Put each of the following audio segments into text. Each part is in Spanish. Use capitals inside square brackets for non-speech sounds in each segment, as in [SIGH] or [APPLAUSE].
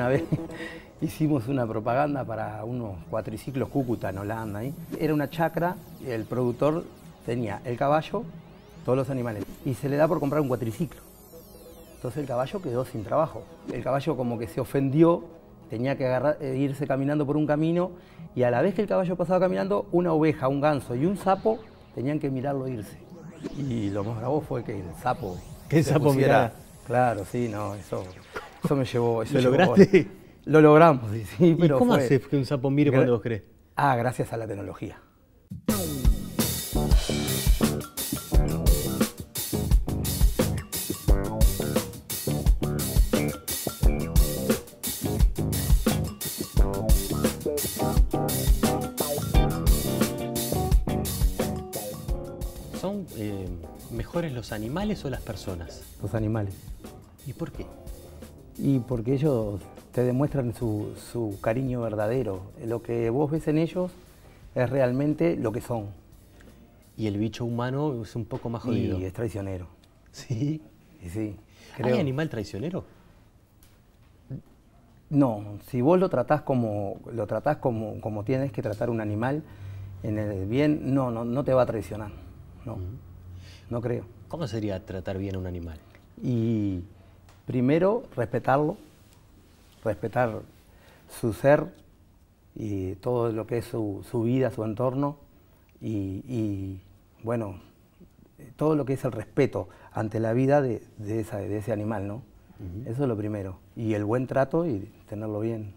una vez [LAUGHS] hicimos una propaganda para unos cuatriciclos Cúcuta en Holanda. Era una chacra, el productor tenía el caballo, todos los animales, y se le da por comprar un cuatriciclo. Entonces el caballo quedó sin trabajo. El caballo como que se ofendió, tenía que eh, irse caminando por un camino, y a la vez que el caballo pasaba caminando, una oveja, un ganso y un sapo tenían que mirarlo irse. Y lo más bravo fue que el sapo... ¿Qué sapo pusiera, Claro, sí, no, eso eso me llevó. Eso ¿Lo lograste? Lo logramos, sí, ¿Y cómo fue... haces que un sapo mire cuando vos crees? Ah, gracias a la tecnología. ¿Son eh, mejores los animales o las personas? Los animales. ¿Y por qué? Y porque ellos te demuestran su, cariño verdadero. Lo que vos ves en ellos es realmente lo que son. Y el bicho humano es un poco más jodido. Y es traicionero. Sí. Sí. Creo. ¿Hay animal traicionero? No, si vos lo tratás como lo tratás como, como tienes que tratar un animal en el bien, no, no, no te va a traicionar. No. Mm. No creo. ¿Cómo sería tratar bien a un animal? Y Primero, respetarlo, respetar su ser y todo lo que es su, vida, su entorno y, bueno, todo lo que es el respeto ante la vida de, de, ese animal, ¿no? Eso es lo primero. Y el buen trato y tenerlo bien.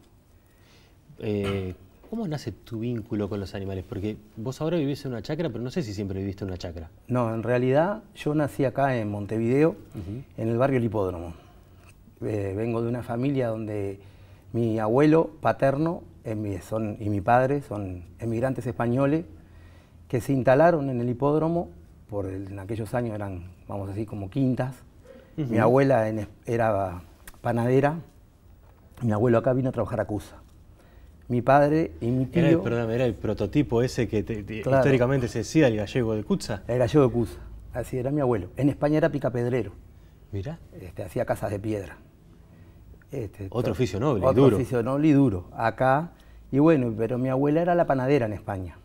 Eh, ¿Cómo nace tu vínculo con los animales? Porque vos ahora vivís en una chacra, pero no sé si siempre viviste en una chacra. No, en realidad yo nací acá en Montevideo, en el barrio El Hipódromo. Eh, vengo de una familia donde mi abuelo paterno eh, son, y mi padre son emigrantes españoles que se instalaron en el hipódromo, por en aquellos años eran, vamos a decir, como quintas. Mi abuela era panadera, mi abuelo acá vino a trabajar a Cusa. Mi padre y mi tío... Era el, prototipo ese que históricamente se decía, el gallego de Cusa. El gallego de Cusa, así era mi abuelo. En España era picapedrero. Mira. Este, hacía casas de piedra. Este, otro oficio noble y duro. acá. Y bueno, pero mi abuela era la panadera en España.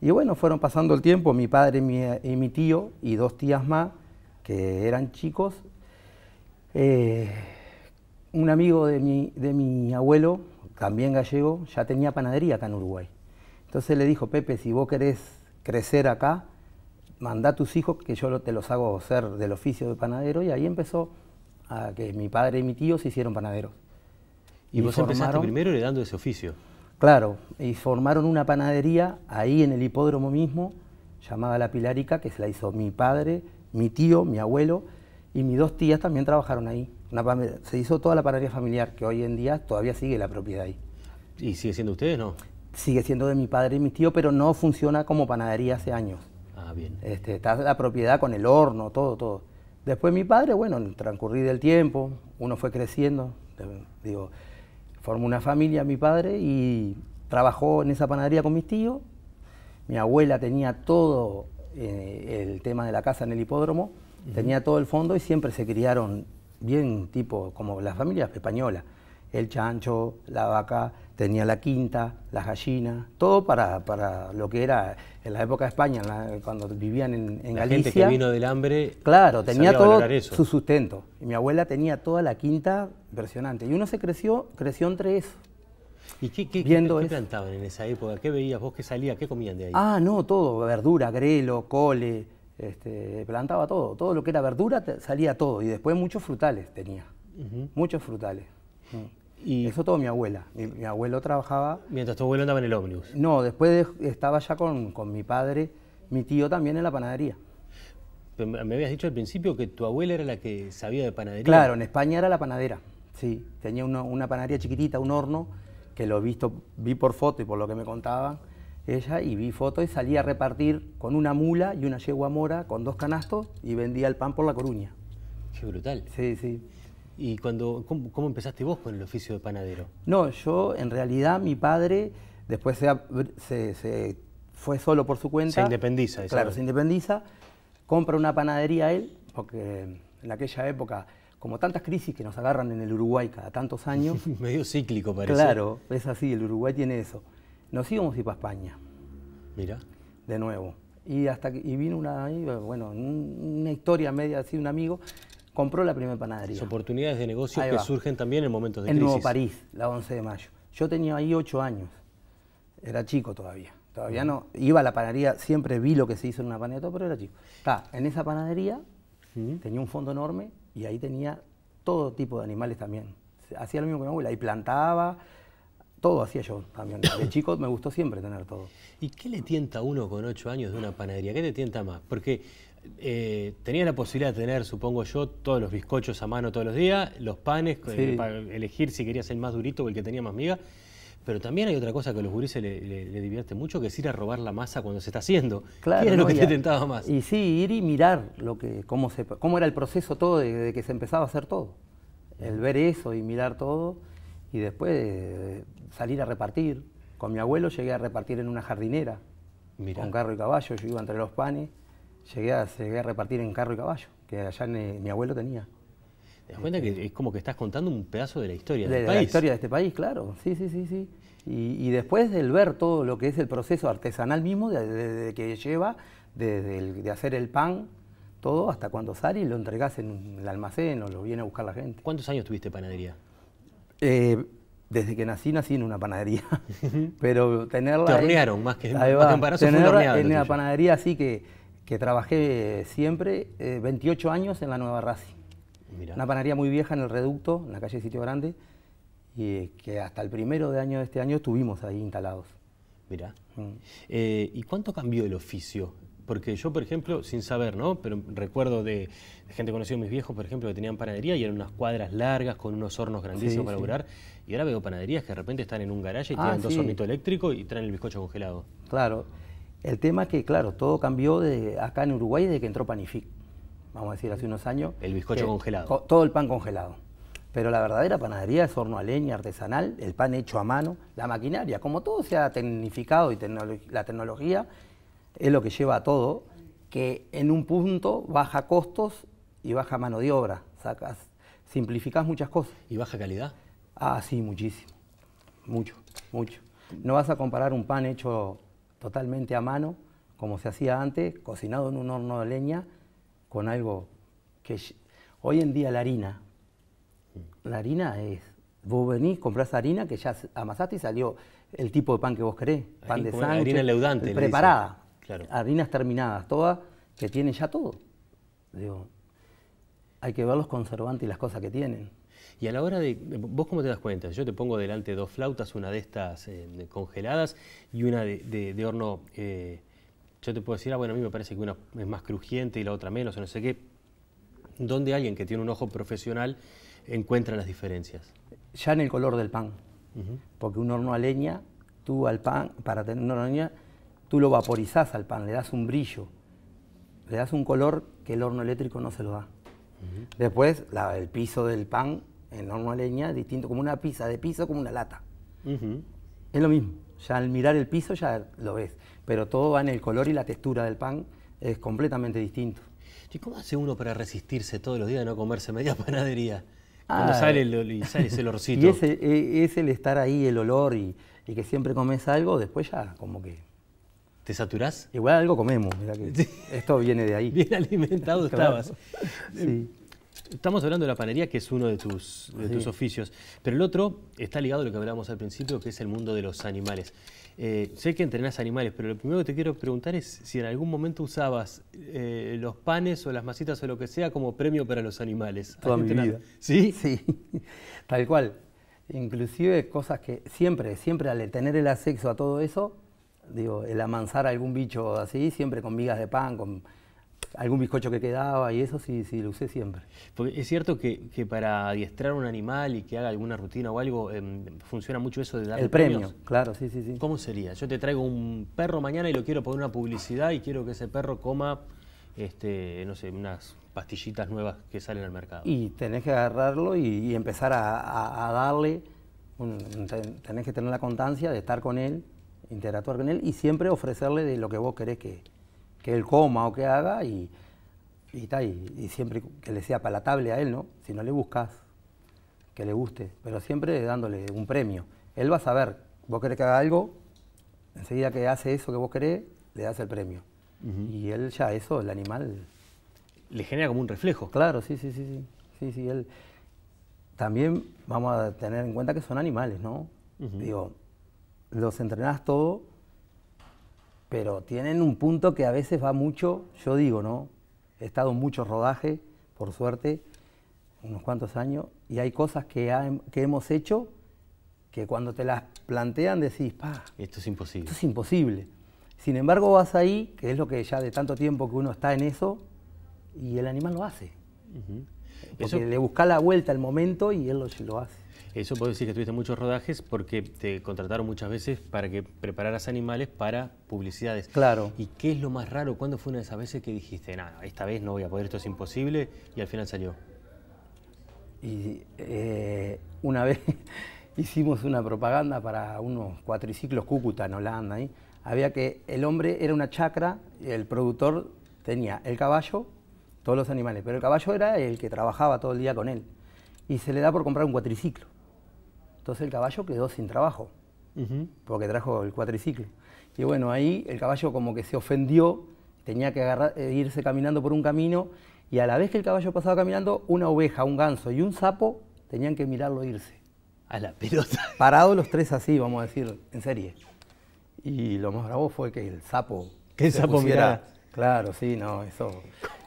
Y bueno, fueron pasando el tiempo, mi padre y mi tío y dos tías más, que eran chicos. Eh, un amigo de mi, de mi abuelo, también gallego, ya tenía panadería acá en Uruguay. Entonces le dijo, Pepe, si vos querés crecer acá, manda a tus hijos que yo te los hago ser del oficio de panadero. Y ahí empezó a que mi padre y mi tío se hicieron panaderos. ¿Y, vos empezaste primero heredando ese oficio? Claro, y formaron una panadería ahí en el hipódromo mismo, llamada La Pilarica, que se la hizo mi padre, mi tío, mi abuelo, y mis dos tías también trabajaron ahí. se hizo toda la panadería familiar, que hoy en día todavía sigue la propiedad ahí. ¿Y sigue siendo ustedes, no? Sigue siendo de mi padre y mi tío, pero no funciona como panadería hace años. Ah, bien. Este, está la propiedad con el horno, todo, todo. Después mi padre, bueno, en el tiempo, uno fue creciendo, digo, formó una familia mi padre y trabajó en esa panadería con mis tíos. Mi abuela tenía todo eh, el tema de la casa en el hipódromo, tenía todo el fondo y siempre se criaron bien tipo como las familias españolas el chancho, la vaca, tenía la quinta, las gallinas, todo para, lo que era en la época de España, cuando vivían en, en la Galicia. gente que vino del hambre. Claro, tenía todo su sustento. Y mi abuela tenía toda la quinta impresionante. Y uno se creció, creció entre eso. ¿Y qué, plantaban en esa época? ¿Qué veías vos? ¿Qué salía? ¿Qué comían de ahí? Ah, no, todo, verdura, grelo, cole, este, plantaba todo, todo lo que era verdura salía todo y después muchos frutales tenía, muchos frutales. Mm. Eso eh. todo mi abuela. Mi, abuelo trabajaba. Mientras tu abuelo andaba en el ómnibus. No, después estaba ya con, mi padre, mi tío también en la panadería. me habías dicho al principio que tu abuela era la que sabía de panadería. Claro, en España era la panadera. Sí, tenía una, una panadería chiquitita, un horno, que lo he visto, vi por foto y por lo que me contaban ella, y vi foto y salía a repartir con una mula y una yegua mora, con dos canastos, y vendía el pan por la Coruña. Qué brutal. Sí, sí. ¿Y cuando, cómo, empezaste vos con el oficio de panadero? No, yo en realidad mi padre después se, fue solo por su cuenta. Se independiza. Claro, se independiza, compra una panadería él, porque en aquella época, como tantas crisis que nos agarran en el Uruguay cada tantos años... [LAUGHS] Medio cíclico parece. Claro, es así, el Uruguay tiene eso. Nos íbamos a ir para España. Mira. De nuevo. Y, hasta, y vino una, bueno, una historia media así, un amigo compró la primera panadería. Las oportunidades de negocio que surgen también en momentos de crisis. En Nuevo París, la 11 de mayo. Yo tenía ahí ocho años, era chico todavía. Todavía no, iba a la panadería, siempre vi lo que se hizo en una panadería, pero era chico. Está, en esa panadería tenía un fondo enorme y ahí tenía todo tipo de animales también. Hacía lo mismo que mi abuela, Ahí plantaba, todo hacía yo también. De [COUGHS] chico me gustó siempre tener todo. ¿Y qué le tienta a uno con ocho años de una panadería? ¿Qué le tienta más? Porque eh, tenía la posibilidad de tener, supongo yo, todos los bizcochos a mano todos los días, los panes, eh, para elegir si quería el más durito o el que tenía más miga. Pero también hay otra cosa que a los gurises le, divierte mucho, que es ir a robar la masa cuando se está haciendo. Claro, lo que tentaba más? Y sí, ir y mirar lo que, cómo, se, cómo era el proceso todo de, que se empezaba a hacer todo. El ver eso y mirar todo y después eh, salir a repartir. Con mi abuelo llegué a repartir en una jardinera, con carro y caballo, yo iba entre los panes llegué a, a repartir en carro y caballo, que allá mi abuelo tenía. ¿Te das cuenta que este, es como que estás contando un pedazo de la historia de, país? De la historia de este país, claro. Sí, sí, sí, sí. Y, después del ver todo lo que es el proceso artesanal mismo, de, que lleva de hacer el pan, todo hasta cuando sale y lo entregas en el almacén o lo viene a buscar la gente. ¿Cuántos años tuviste panadería? Eh, desde que nací, nací en una panadería. [LAUGHS] Pero tenerla. tornearon más que, más que en una panadería así que que trabajé eh, siempre, 28 eh, años en la Nueva Raci. Una panadería muy vieja en el Reducto, en la calle Sitio Grande, y eh, que hasta el primero de año de este año estuvimos ahí instalados. Mira. Mm. ¿Y cuánto cambió el oficio? Porque yo, por ejemplo, sin saber, ¿no? Pero recuerdo de, gente conocida, mis viejos, por ejemplo, que tenían panadería y eran unas cuadras largas con unos hornos grandísimos para sí. Y ahora veo panaderías que de repente están en un garaje y ah, tienen dos hornitos eléctricos y traen el bizcocho congelado. Claro. El tema es que, claro, todo cambió de acá en Uruguay desde que entró Panific, vamos a decir, hace unos años. El bizcocho congelado. Todo el pan congelado. Pero la verdadera panadería es horno a leña artesanal, el pan hecho a mano, la maquinaria. Como todo se ha tecnificado y la tecnología es lo que lleva a todo, que en un punto baja costos y baja mano de obra. Sacas, simplificas muchas cosas. ¿Y baja calidad? Ah, sí, muchísimo. Mucho, mucho. No vas a comparar un pan hecho totalmente a mano, como se hacía antes, cocinado en un horno de leña, con algo que hoy en día la harina, la harina es, vos venís, comprás harina que ya amasaste y salió el tipo de pan que vos querés, pan de sándwich, harina leudante, preparada, harinas terminadas, todas que tienen ya todo. Digo, hay que ver los conservantes y las cosas que tienen. Y a la hora de, ¿vos cómo te das cuenta? Yo te pongo delante dos flautas, una de estas eh, congeladas y una de, horno, eh, yo te puedo decir, ah, bueno, a mí me parece que una es más crujiente y la otra menos, o no sé qué. ¿Dónde alguien que tiene un ojo profesional encuentra las diferencias? Ya en el color del pan, porque un horno a leña, tú al pan, para tener un horno a leña, tú lo vaporizás al pan, le das un brillo, le das un color que el horno eléctrico no se lo da. Después, el piso del pan en leña, distinto como una pizza, de piso como una lata. Es lo mismo, ya al mirar el piso ya lo ves, pero todo va en el color y la textura del pan, es completamente distinto. ¿Y cómo hace uno para resistirse todos los días a no comerse media [LAUGHS] panadería? Cuando ah. sale, el, y sale ese [LAUGHS] olorcito. Y e, es el, estar ahí, el olor y, que siempre comes algo, después ya como que... ¿Te saturás? Igual algo comemos, que esto viene de ahí. [LAUGHS] Bien alimentado estabas. sí. Estamos hablando de la panería, que es uno de tus, oficios, pero el otro está ligado a lo que hablábamos al principio, que es el mundo de los animales. Eh, sé que entrenás animales, pero lo primero que te quiero preguntar es si en algún momento usabas eh, los panes o las masitas o lo que sea como premio para los animales. Toda mi ¿Sí? Sí, [LAUGHS] tal cual. Inclusive cosas que siempre, siempre al tener el acceso a todo eso, digo, el amansar a algún bicho así, siempre con migas de pan, con algún bizcocho que quedaba y eso sí, sí lo usé siempre. Porque es cierto que, para adiestrar un animal y que haga alguna rutina o algo, em, funciona mucho eso de dar El premio, claro, sí, sí, sí. ¿Cómo sería? Yo te traigo un perro mañana y lo quiero poner una publicidad y quiero que ese perro coma, este, no sé, unas pastillitas nuevas que salen al mercado. Y tenés que agarrarlo y, empezar a, darle, tenés que tener la constancia de estar con él, interactuar con él y siempre ofrecerle lo que vos querés que que él coma o que haga y, y, y, siempre que le sea palatable a él, ¿no? Si no le buscas, que le guste, pero siempre dándole un premio. Él va a saber, vos querés que haga algo, enseguida que hace eso que vos querés, le das el premio. Y él ya eso, el animal... Le genera como un reflejo. Claro, sí, sí, sí, sí. Sí, sí, él... También vamos a tener en cuenta que son animales, ¿no? Digo, los entrenás todo pero tienen un punto que a veces va mucho, yo digo, ¿no? He estado en muchos rodajes, por suerte, unos cuantos años, y hay cosas que, hemos hecho que cuando te las plantean decís, pa, esto es imposible. Esto es imposible. Sin embargo, vas ahí, que es lo que ya de tanto tiempo que uno está en eso, y el animal lo hace. Porque le busca la vuelta al momento y él lo hace. Eso puedo decir que tuviste muchos rodajes porque te contrataron muchas veces para que prepararas animales para publicidades. Claro. ¿Y qué es lo más raro? ¿Cuándo fue una de esas veces que dijiste, nada, esta vez no voy a poder, esto es imposible? Y al final salió. Y eh, una [LAUGHS] vez hicimos una propaganda para unos cuatriciclos Cúcuta en Holanda. Había que, el hombre era una chacra, el productor tenía el caballo, todos los animales, pero el caballo era el que trabajaba todo el día con él. Y se le da por comprar un cuatriciclo. Entonces el caballo quedó sin trabajo, porque trajo el cuatriciclo. Y bueno, ahí el caballo como que se ofendió, tenía que eh, irse caminando por un camino, y a la vez que el caballo pasaba caminando, una oveja, un ganso y un sapo tenían que mirarlo irse. A la pelota. [LAUGHS] Parados los tres así, vamos a decir, en serie. Y lo más bravo fue que el sapo. Que el sapo mira? Claro, sí, no, eso,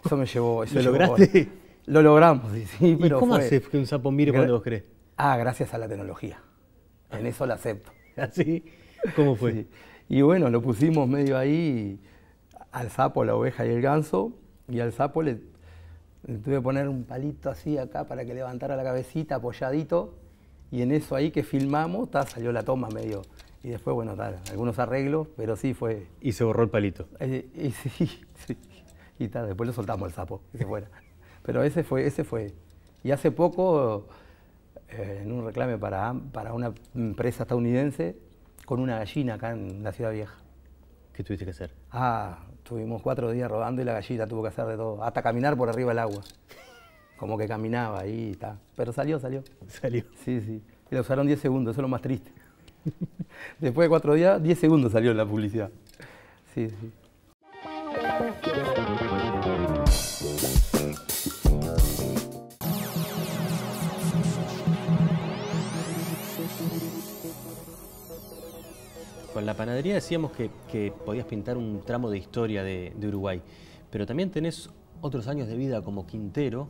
eso me llevó. Eso ¿Lo lograste? Lo logramos, sí, ¿Cómo haces que un sapo mire cuando vos crees? Ah, gracias a la tecnología. En eso lo acepto. [LAUGHS] ¿Así? ¿Cómo fue? Y bueno, lo pusimos medio ahí, al sapo, la oveja y el ganso, y al sapo le, tuve que poner un palito así acá para que levantara la cabecita apoyadito, y en eso ahí que filmamos, ta, salió la toma medio. Y después, bueno, algunos arreglos, pero sí fue... Y se borró el palito. Eh, y sí, [LAUGHS] sí. Y tal, después lo soltamos al sapo, que fuera. Pero ese fue, ese fue. Y hace poco eh, en un reclame para, una empresa estadounidense con una gallina acá en la Ciudad Vieja. ¿Qué tuviste que hacer? Ah, tuvimos cuatro días rodando y la gallina tuvo que hacer de todo, hasta caminar por arriba del agua. Como que caminaba ahí y está. Pero salió, salió. Salió. Sí, sí. Y la usaron 10 segundos, eso es lo más triste. [LAUGHS] Después de cuatro días, 10 segundos salió en la publicidad. Sí, sí. En la panadería decíamos que, podías pintar un tramo de historia de, Uruguay, pero también tenés otros años de vida como Quintero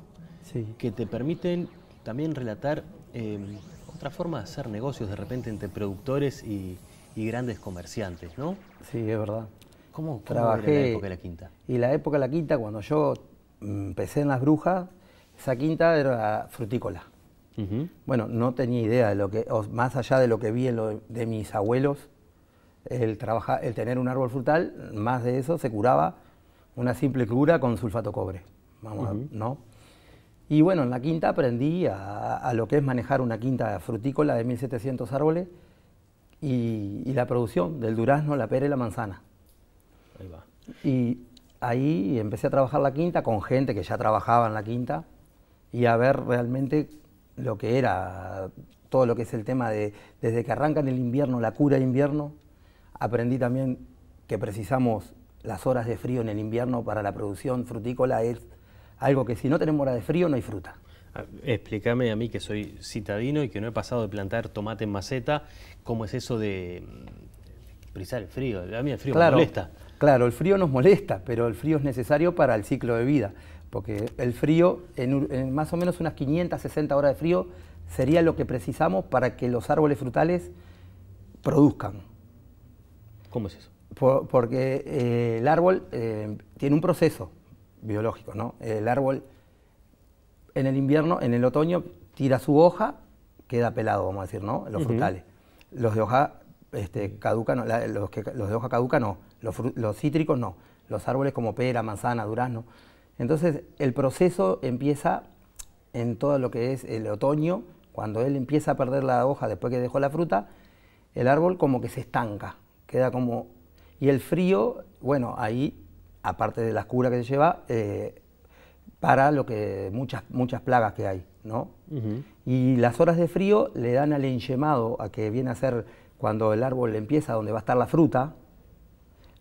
que te permiten también relatar eh, otra forma de hacer negocios de repente entre productores y, grandes comerciantes, ¿no? Sí, es verdad. ¿Cómo, Trabajé, en la época de la quinta? Y la época de la quinta, cuando yo empecé en Las Brujas, esa quinta era frutícola. Bueno, no tenía idea de lo que, más allá de lo que vi de mis abuelos, el, el tener un árbol frutal, más de eso se curaba una simple cura con sulfato cobre. ¿no? Y bueno, en la quinta aprendí a, lo que es manejar una quinta frutícola de 1700 árboles y, la producción del durazno, la pera y la manzana. Y ahí empecé a trabajar la quinta con gente que ya trabajaba en la quinta y a ver realmente lo que era todo lo que es el tema de desde que arrancan el invierno, la cura de invierno, aprendí también que precisamos las horas de frío en el invierno para la producción frutícola es algo que si no tenemos horas de frío no hay fruta. Ah, explícame a mí que soy citadino y que no he pasado de plantar tomate en maceta, ¿cómo es eso de prisar mm, el frío? A mí el frío claro, molesta. Claro, el frío nos molesta, pero el frío es necesario para el ciclo de vida, porque el frío, en, en más o menos unas 560 horas de frío, sería lo que precisamos para que los árboles frutales produzcan. ¿Cómo es eso? porque eh, el árbol eh, tiene un proceso biológico, ¿no? El árbol en el invierno, en el otoño, tira su hoja, queda pelado, vamos a decir, ¿no? Los frutales. Los de hoja este, los, que, los, de hoja caduca no, los, cítricos no, los árboles como pera, manzana, durazno. Entonces, el proceso empieza en todo lo que es el otoño, cuando él empieza a perder la hoja después que dejó la fruta, el árbol como que se estanca queda como... Y el frío, bueno, ahí, aparte de la oscura que se lleva, eh, para lo que muchas, muchas plagas que hay, ¿no? Y las horas de frío le dan al enyemado, a que viene a ser cuando el árbol empieza, donde va a estar la fruta,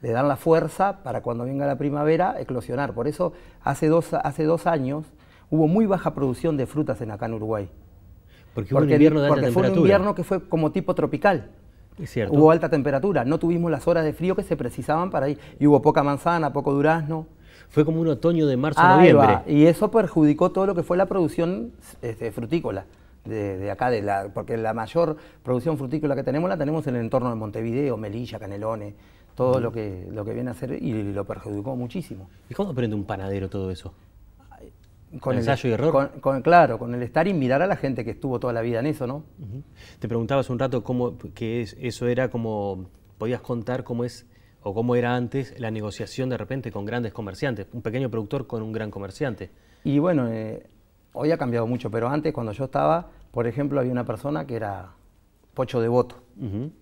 le dan la fuerza para cuando venga la primavera eclosionar. Por eso hace dos, hace dos años hubo muy baja producción de frutas en acá en Uruguay. Porque, un invierno de porque fue un invierno que fue como tipo tropical. Hubo alta temperatura, no tuvimos las horas de frío que se precisaban para ir. Y hubo poca manzana, poco durazno. Fue como un otoño de marzo a noviembre. Y eso perjudicó todo lo que fue la producción este, frutícola. De, acá, porque la mayor producción frutícola que tenemos la tenemos en el entorno de Montevideo, Melilla, Canelones, todo lo que, lo que viene a ser y lo perjudicó muchísimo. ¿Y cómo aprende un panadero todo eso? con el ensayo y error. Con, claro, con el estar y mirar a la gente que estuvo toda la vida en eso, ¿no? Te preguntabas un rato cómo que eso era como podías contar cómo es o cómo era antes la negociación de repente con grandes comerciantes, un pequeño productor con un gran comerciante. Y bueno, eh, hoy ha cambiado mucho, pero antes cuando yo estaba, por ejemplo, había una persona que era Pocho Devoto,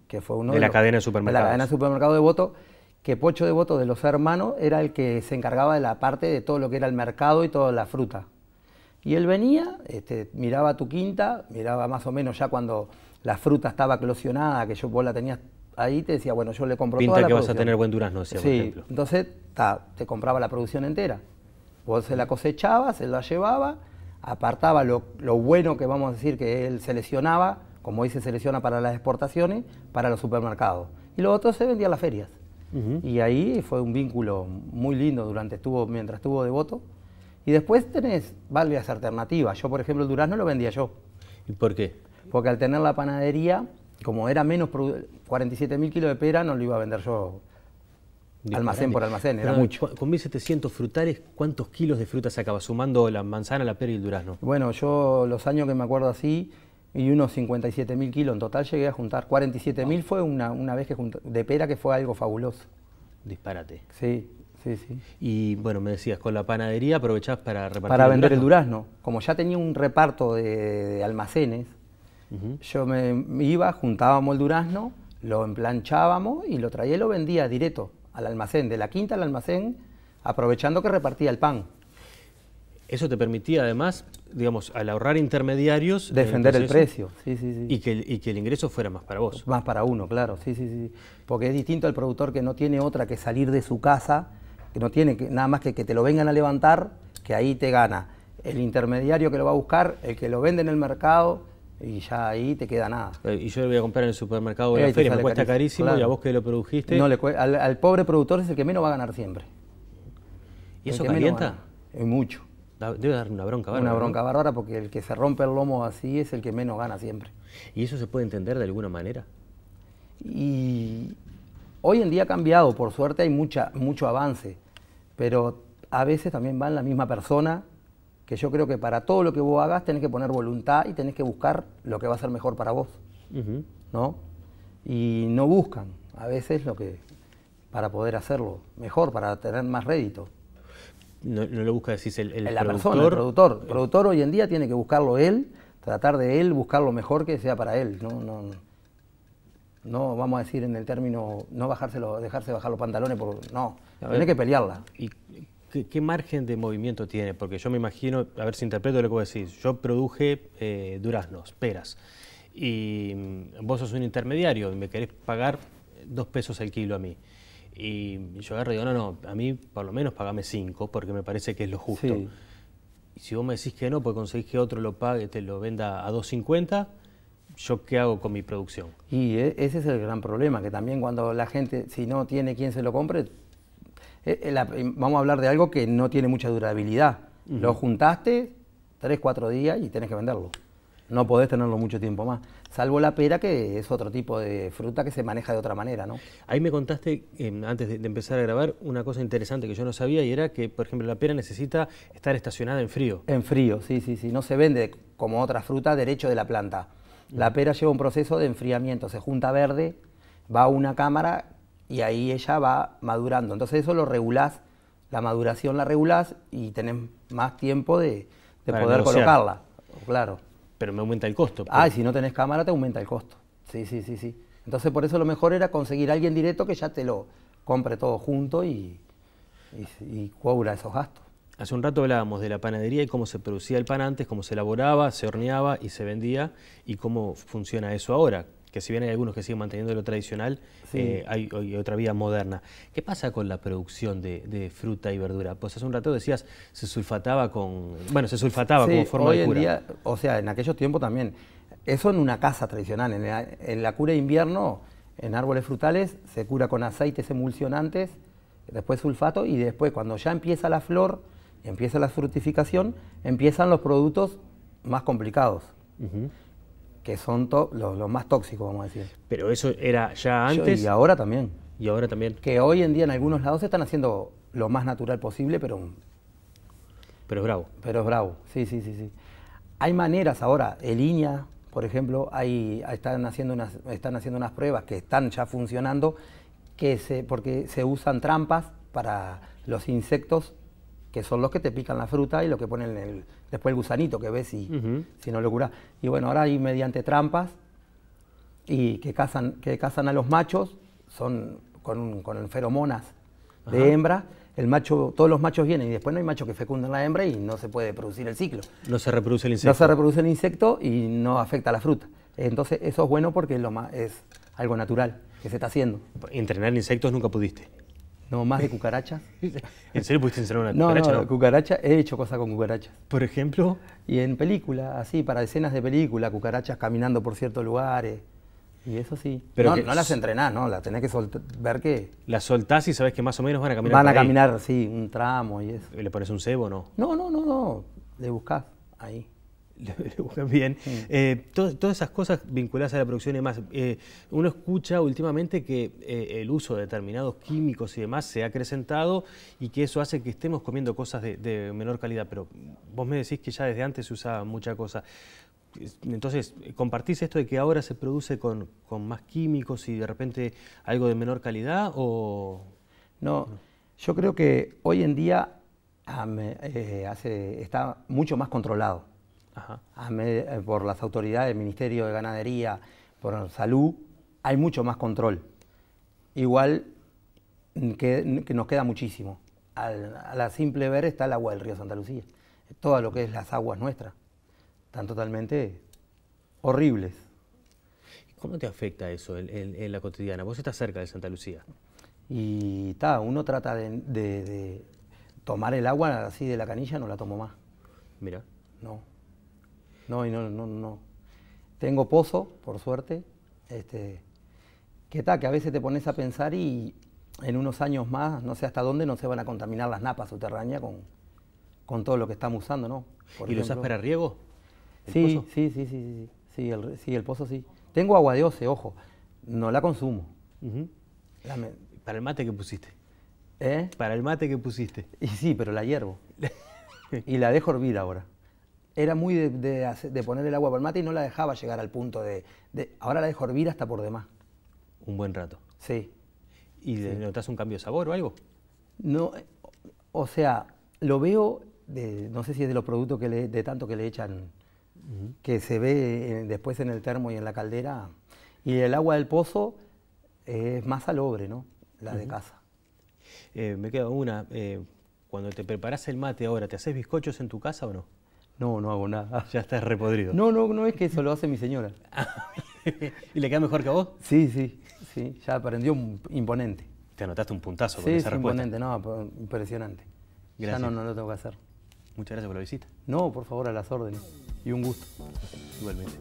que fue uno de, la cadena de supermercados. De la cadena de supermercados Devoto que Pocho Devoto de los hermanos era el que se encargaba de la parte de todo lo que era el mercado y toda la fruta. Y él venía, este, miraba tu quinta, miraba más o menos ya cuando la fruta estaba eclosionada que yo vos la tenías ahí, te decía, bueno, yo le compro toda la que vas a tener buen durazno, sí, por ejemplo. Entonces, te compraba la producción entera. Vos se la cosechaba, se la llevaba, apartaba lo, lo bueno que vamos a decir que él seleccionaba, como hoy se selecciona para las exportaciones, para los supermercados. Y lo otro se vendía a las ferias. Y ahí fue un vínculo muy lindo durante estuvo, mientras estuvo devoto. Y después tenés varias alternativas. Yo, por ejemplo, el durazno lo vendía yo. ¿Y por qué? Porque al tener la panadería, como era menos 47 mil kilos de pera, no lo iba a vender yo almacén por almacén, era mucho. Con 1.700 frutales, ¿cuántos kilos de fruta se acaba sumando la manzana, la pera y el durazno? Bueno, yo los años que me acuerdo así, y unos 57 mil kilos. En total llegué a juntar 47 mil, fue una, una vez que junté, de pera que fue algo fabuloso. Dispárate. Sí, sí, sí. Y bueno, me decías, con la panadería aprovechás para repartir. Para vender el durazno. Como ya tenía un reparto de, almacenes, yo me iba, juntábamos el durazno, lo emplanchábamos y lo traía y lo vendía directo al almacén, de la quinta al almacén, aprovechando que repartía el pan. Eso te permitía además digamos, al ahorrar intermediarios... Eh, Defender el, precio, Y que, y que, el ingreso fuera más para vos. Más para uno, claro, sí, sí, sí. Porque es distinto al productor que no tiene otra que salir de su casa, que no tiene nada más que que te lo vengan a levantar, que ahí te gana. El intermediario que lo va a buscar, el que lo vende en el mercado, y ya ahí te queda nada. Eh, y yo lo voy a comprar en el supermercado en la feria, me cuesta carísimo, y a vos que lo produjiste... No le al, al pobre productor es el que menos va a ganar siempre. ¿Y eso calienta? mucho debe dar una bronca bárbara. Una bronca bárbara porque el que se rompe el lomo así es el que menos gana siempre. ¿Y eso se puede entender de alguna manera? Y hoy en día ha cambiado, por suerte hay mucha, mucho avance, pero a veces también va en la misma persona, que yo creo que para todo lo que vos hagas tenés que poner voluntad y tenés que buscar lo que va a ser mejor para vos, ¿no? Y no buscan a veces lo que para poder hacerlo mejor, para tener más rédito no, lo busca, decís, el, el productor. el productor. El productor hoy en día tiene que buscarlo él, tratar de él buscar lo mejor que sea para él. No, no, vamos a decir en el término, no bajárselo, dejarse bajar los pantalones, por, no, tiene que pelearla. ¿Y qué, margen de movimiento tiene? Porque yo me imagino, a ver si interpreto lo que a decís, yo produje eh, duraznos, peras, y mm, vos sos un intermediario y me querés pagar dos pesos el kilo a mí. Y yo agarro y digo, no, no, a mí por lo menos pagame 5 porque me parece que es lo justo. Y si vos me decís que no, pues conseguís que otro lo pague, te lo venda a 2.50, ¿yo qué hago con mi producción? Y e, ese es el gran problema, que también cuando la gente, si no tiene quien se lo compre, e, e, vamos a hablar de algo que no tiene mucha durabilidad. Lo juntaste 3, 4 días y tenés que venderlo. No podés tenerlo mucho tiempo más. Salvo la pera, que es otro tipo de fruta que se maneja de otra manera, ¿no? Ahí me contaste, em, antes de, empezar a grabar, una cosa interesante que yo no sabía y era que, por ejemplo, la pera necesita estar estacionada en frío. En frío, sí, sí, sí. No se vende como otra fruta derecho de la planta. La mm. pera lleva un proceso de enfriamiento, se junta verde, va a una cámara y ahí ella va madurando. Entonces eso lo regulás, la maduración la regulás y tenés más tiempo de, poder colocarla. Claro. Pero me aumenta el costo. Ah, y pues. si no tenés cámara te aumenta el costo. Sí, sí, sí, sí. Entonces por eso lo mejor era conseguir a alguien directo que ya te lo compre todo junto y, y, y cobra esos gastos. Hace un rato hablábamos de la panadería y cómo se producía el pan antes, cómo se elaboraba, se horneaba y se vendía y cómo funciona eso ahora que si bien hay algunos que siguen manteniendo lo tradicional, eh, hay, otra vía moderna. ¿Qué pasa con la producción de, fruta y verdura? Pues hace un rato decías, se sulfataba con, bueno, se sulfataba como forma de cura. o sea, en aquellos tiempos también. Eso en una casa tradicional, en la, cura de invierno, en árboles frutales, se cura con aceites emulsionantes, después sulfato y después cuando ya empieza la flor, empieza la fructificación, empiezan los productos más complicados que son los, más tóxicos, vamos a decir. Pero eso era ya antes. y ahora también. Y ahora también. Que hoy en día en algunos lados se están haciendo lo más natural posible, pero. Pero es bravo. Pero es bravo, sí, sí, sí. sí. Hay maneras ahora, el Iña por ejemplo, hay, están, haciendo unas, están haciendo unas pruebas que están ya funcionando, que se, porque se usan trampas para los insectos que son los que te pican la fruta y los que ponen el, después el gusanito que ves y, si no lo curas. Y bueno, ahora hay mediante trampas y que cazan, que cazan a los machos, son con, con feromonas de hembra. El macho, todos los machos vienen y después no hay machos que fecunden la hembra y no se puede producir el ciclo. No se reproduce el insecto. No se reproduce el insecto y no afecta la fruta. Entonces eso es bueno porque lo más, es algo natural que se está haciendo. Entrenar insectos nunca pudiste. No, más de cucarachas. [LAUGHS] ¿En serio pudiste encerrar una cucaracha? No, no, cucaracha, he hecho cosas con cucarachas. ¿Por ejemplo? Y en películas, así, para escenas de películas, cucarachas caminando por ciertos lugares. Y eso sí. Pero no, las entrenás, ¿no? Las tenés que ver que... Las soltás y sabés que más o menos van a caminar Van a caminar, sí, un tramo y eso. ¿Le pones un cebo o no? No, no, no, no. Le buscás ahí. [LAUGHS] bien. Eh, todas esas cosas vinculadas a la producción y demás. Eh, uno escucha últimamente que eh, el uso de determinados químicos y demás se ha acrecentado y que eso hace que estemos comiendo cosas de, menor calidad, pero vos me decís que ya desde antes se usaba mucha cosa. Entonces, ¿compartís esto de que ahora se produce con, más químicos y de repente algo de menor calidad o...? No, yo creo que hoy en día ah, está mucho más controlado. Eh, por las autoridades el Ministerio de Ganadería, por Salud, hay mucho más control. Igual mm, mm, que, nos queda muchísimo. a la simple ver está el agua del río Santa Lucía. Todo lo que es las aguas nuestras. Están totalmente horribles. ¿Cómo te afecta eso en, la cotidiana? Vos estás cerca de Santa Lucía. Y está, uno trata de, de tomar el agua así de la canilla, no la tomo más. Mira. No. No, y no, no, no. Tengo pozo, por suerte. Este, que tal, que a veces te pones a pensar y en unos años más, no sé hasta dónde, no se van a contaminar las napas subterráneas con, todo lo que estamos usando, ¿no? ¿Y lo usas para riego? Sí, sí, sí, sí, sí, sí, el, pozo sí. Tengo agua de oce, ojo, no la consumo. ¿Para el mate que pusiste? ¿Eh? ¿Para el mate que pusiste? Y sí, pero la hiervo. [LAUGHS] y la dejo hervida ahora era muy de, poner el agua para el mate y no la dejaba llegar al punto de, Ahora la dejo hervir hasta por demás. Un buen rato. Sí. ¿Y notas un cambio de sabor o algo? No, eh, o sea, lo veo, de, no sé si es de los productos que de tanto que le echan, que se ve eh, después en el termo y en la caldera. Y el agua del pozo es más salobre, ¿no? La de casa. Eh, me queda una. cuando te preparas el mate ahora, ¿te haces bizcochos en tu casa o no? No, no hago nada. [LAUGHS] Ya está repodrido. No, no, no es que eso lo hace mi señora. [LAUGHS] ¿Y le queda mejor que a vos? Sí, sí, sí. Ya aprendió un imponente. Te anotaste un puntazo con sí, es imponente, no, impresionante. Ya no, no lo tengo que hacer. Muchas gracias por la visita. No, por favor, a las órdenes. Y un gusto. Igualmente.